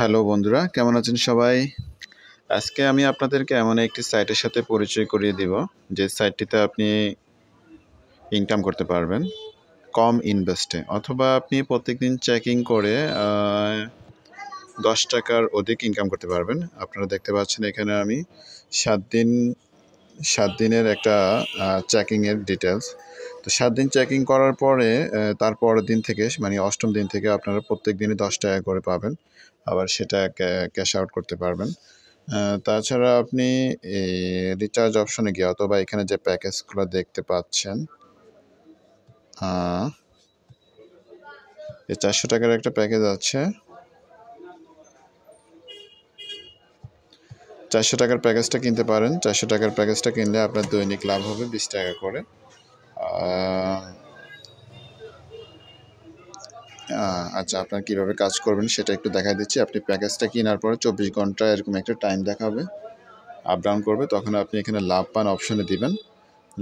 hello বন্ধুরা কেমন আছেন সবাই আজকে আমি আপনাদেরকে এমন একটি সাইটের সাথে পরিচয় করিয়ে দিব যে সাইটটিতে আপনি ইনকাম করতে পারবেন কম ইনভেস্টে অথবা আপনি প্রত্যেকদিন চেকিং করে দশ টাকার অধিক ইনকাম করতে পারবেন আপনারা দেখতে পাচ্ছেন এখানে আমি সাত দিন সাত দিনের একটা চেকিংয়ের ডিটেলস তো সাত দিন চেকিং করার পরে তারপর দিন থেকে মানে অষ্টম দিন থেকে আপনারা প্রত্যেক দিনই দশ টাকা করে পাবেন আবার সেটা ক্যাশ আউট করতে পারবেন তাছাড়া আপনি রিচার্জ অপশনে গিয়ে অথবা এখানে যে প্যাকেজগুলো দেখতে পাচ্ছেন এই চারশো টাকার একটা প্যাকেজ আছে চারশো টাকার প্যাকেজটা কিনতে পারেন চারশো টাকার প্যাকেজটা কিনলে আপনার দৈনিক লাভ হবে বিশ টাকা করে আচ্ছা আপনার কীভাবে কাজ করবেন সেটা একটু দেখা দিচ্ছি আপনি প্যাকেজটা কেনার পরে চব্বিশ ঘন্টা এরকম একটা টাইম দেখাবে আপ ডাউন করবে তখন আপনি এখানে লাভ পান অপশনে দিবেন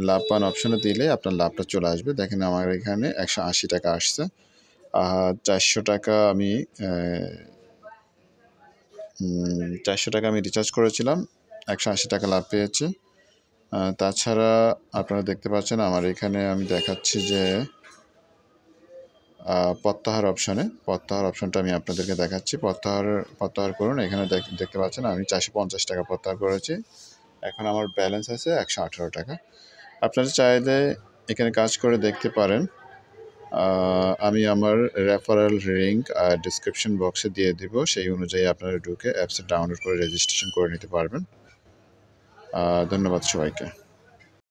লাভ পান অপশনে দিলে আপনার লাভটা চলে আসবে দেখেন আমার এখানে একশো আশি টাকা আসছে চারশো টাকা আমি চারশো টাকা আমি রিচার্জ করেছিলাম একশো আশি টাকা লাভ পেয়েছে তাছাড়া আপনারা দেখতে পাচ্ছেন আমার এখানে আমি দেখাচ্ছি যে প্রত্যাহার অপশানে প্রত্যাহার অপশানটা আমি আপনাদেরকে দেখাচ্ছি প্রত্যাহার প্রত্যাহার করুন এখানে দেখতে পাচ্ছেন আমি চারশো পঞ্চাশ টাকা প্রত্যাহার করেছি এখন আমার ব্যালেন্স আছে একশো আঠারো টাকা আপনারা চাইলে এখানে কাজ করে দেখতে পারেন আমি আমার রেফারেল লিঙ্ক আর ডিসক্রিপশন বক্সে দিয়ে দিব সেই অনুযায়ী আপনারা ঢুকে অ্যাপসে ডাউনলোড করে রেজিস্ট্রেশন করে নিতে পারবেন ধন্যবাদ সবাইকে